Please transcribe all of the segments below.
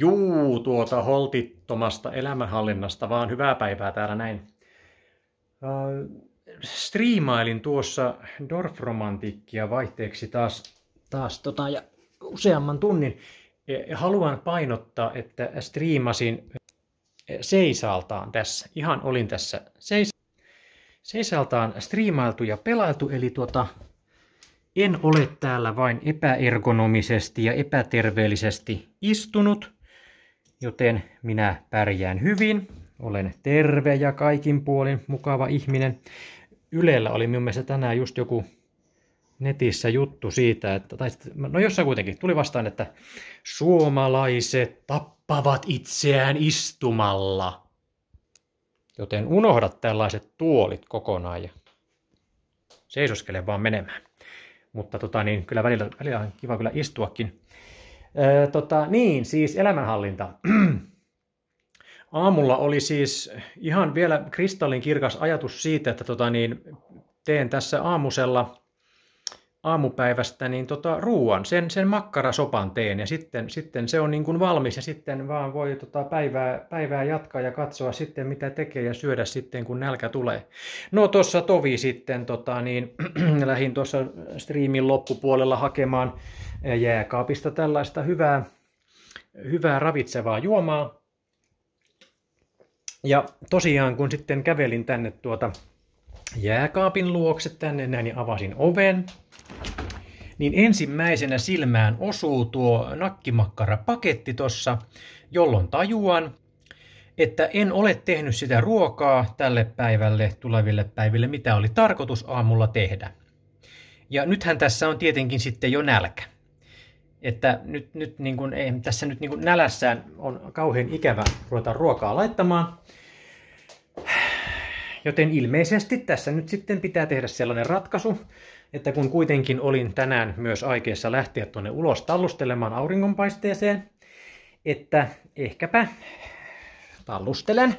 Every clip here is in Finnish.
Juu, tuota holtittomasta elämänhallinnasta, vaan hyvää päivää täällä näin. Äh, striimailin tuossa Dorfromantiikkia vaihteeksi taas, taas tota, ja useamman tunnin. E, haluan painottaa, että striimasin seisaltaan tässä. Ihan olin tässä seis- seisaltaan striimailtu ja pelailtu, eli tuota, en ole täällä vain epäergonomisesti ja epäterveellisesti istunut – joten minä pärjään hyvin. Olen terve ja kaikin puolin mukava ihminen. Ylellä oli minun mielestä tänään just joku netissä juttu siitä, että, tai no jossain kuitenkin tuli vastaan, että suomalaiset tappavat itseään istumalla. Joten unohda tällaiset tuolit kokonaan ja seisoskele vaan menemään. Mutta tota, niin kyllä välillä, välillä on kiva kyllä istuakin. Öö, tota, niin, siis elämänhallinta. Aamulla oli siis ihan vielä kristallin kirkas ajatus siitä, että tota, niin, teen tässä aamusella aamupäivästä niin tota, ruoan, sen, sen makkarasopan teen ja sitten, sitten se on niin kuin valmis ja sitten vaan voi tota, päivää, päivää jatkaa ja katsoa sitten mitä tekee ja syödä sitten kun nälkä tulee. No tuossa tovi sitten tota, niin, lähin tuossa striimin loppupuolella hakemaan eh, jääkaapista tällaista hyvää, hyvää ravitsevaa juomaa. Ja tosiaan kun sitten kävelin tänne tuota jääkaapin luokse tänne näin niin avasin oven niin ensimmäisenä silmään osuu tuo nakkimakkarapaketti tuossa, jolloin tajuan, että en ole tehnyt sitä ruokaa tälle päivälle, tuleville päiville, mitä oli tarkoitus aamulla tehdä. Ja nythän tässä on tietenkin sitten jo nälkä. Että nyt, nyt niin kuin, ei, tässä nyt niin kuin nälässään on kauhean ikävä ruveta ruokaa laittamaan, Joten ilmeisesti tässä nyt sitten pitää tehdä sellainen ratkaisu, että kun kuitenkin olin tänään myös aikeessa lähteä tuonne ulos tallustelemaan auringonpaisteeseen, että ehkäpä tallustelen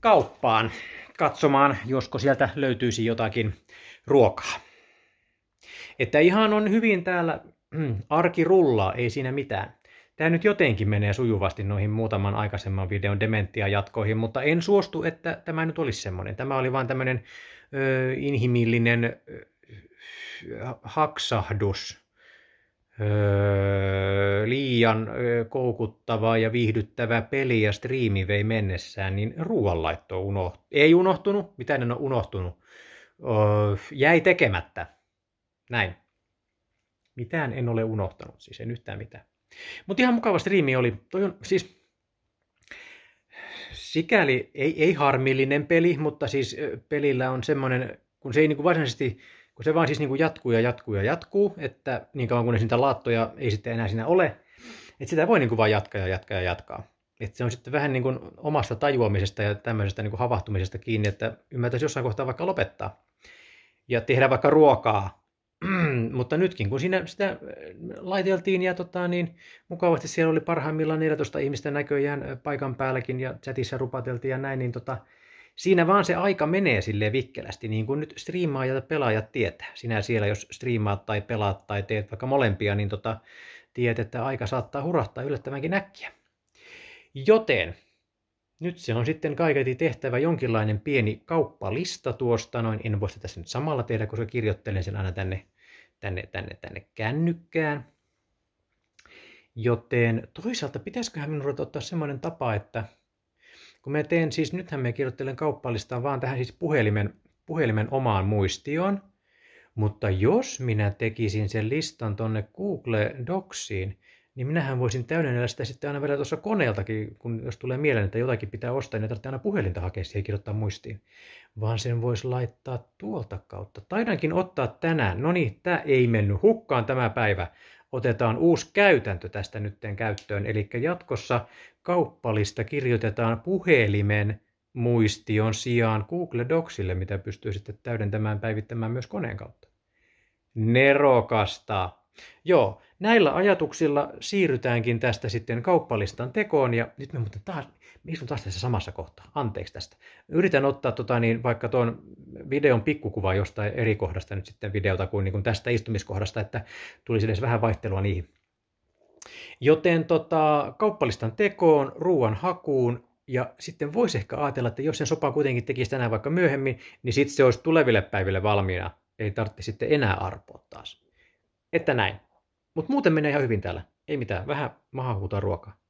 kauppaan katsomaan, josko sieltä löytyisi jotakin ruokaa. Että ihan on hyvin täällä mm, arki rullaa, ei siinä mitään. Tämä nyt jotenkin menee sujuvasti noihin muutaman aikaisemman videon dementia-jatkoihin, mutta en suostu, että tämä nyt olisi semmoinen. Tämä oli vain tämmöinen ö, inhimillinen ö, haksahdus, öö, liian ö, koukuttava ja viihdyttävä peli ja striimi vei mennessään, niin ruoanlaitto unoht- ei unohtunut. Mitä ne on unohtunut? Öö, jäi tekemättä. Näin. Mitään en ole unohtanut, siis en yhtään mitään. Mutta ihan mukava striimi oli. Toi on siis sikäli ei, ei harmillinen peli, mutta siis pelillä on semmoinen, kun se ei niin kuin varsinaisesti, kun se vaan siis niin kuin jatkuu ja jatkuu ja jatkuu, että niin kauan kunnes niitä laattoja ei sitten enää siinä ole, että sitä voi niin kuin vaan jatkaa ja jatkaa ja jatkaa. Että se on sitten vähän niin kuin omasta tajuamisesta ja tämmöisestä niin kuin havahtumisesta kiinni, että ymmärtäisi jossain kohtaa vaikka lopettaa ja tehdä vaikka ruokaa mutta nytkin, kun siinä sitä äh, laiteltiin ja tota, niin mukavasti siellä oli parhaimmillaan 14 ihmistä näköjään äh, paikan päälläkin ja chatissa rupateltiin ja näin, niin tota, siinä vaan se aika menee sille vikkelästi, niin kuin nyt striimaajat ja pelaajat tietää. Sinä siellä, jos striimaat tai pelaat tai teet vaikka molempia, niin tota, tiedät, että aika saattaa hurahtaa yllättävänkin näkkiä. Joten nyt se on sitten kaiketi tehtävä jonkinlainen pieni kauppalista tuosta, noin en voi sitä tässä nyt samalla tehdä, koska kirjoittelen sen aina tänne tänne, tänne, tänne kännykkään. Joten toisaalta pitäisiköhän minun ruveta ottaa semmoinen tapa, että kun mä teen siis, nythän me kirjoittelen kauppalistaa vaan tähän siis puhelimen, puhelimen omaan muistioon, mutta jos minä tekisin sen listan tonne Google Docsiin, niin minähän voisin täydennellä sitä sitten aina vielä tuossa koneeltakin, kun jos tulee mieleen, että jotakin pitää ostaa, niin tarvitse aina puhelinta hakea siihen kirjoittaa muistiin. Vaan sen voisi laittaa tuolta kautta. Taidankin ottaa tänään. No niin, tämä ei mennyt hukkaan tämä päivä. Otetaan uusi käytäntö tästä nytten käyttöön. Eli jatkossa kauppalista kirjoitetaan puhelimen muistion sijaan Google Docsille, mitä pystyy sitten täydentämään päivittämään myös koneen kautta. Nerokasta! Joo, näillä ajatuksilla siirrytäänkin tästä sitten kauppalistan tekoon, ja nyt me muuten taas, miksi taas tässä samassa kohtaa, anteeksi tästä. Yritän ottaa tota, niin, vaikka tuon videon pikkukuva jostain eri kohdasta nyt sitten videota kuin, niin kuin tästä istumiskohdasta, että tulisi edes vähän vaihtelua niihin. Joten tota, kauppalistan tekoon, ruuan hakuun, ja sitten voisi ehkä ajatella, että jos sen sopa kuitenkin tekisi tänään vaikka myöhemmin, niin sitten se olisi tuleville päiville valmiina. Ei tarvitse sitten enää arpoa taas että näin. Mutta muuten menee ihan hyvin täällä. Ei mitään, vähän maha huutaa ruokaa.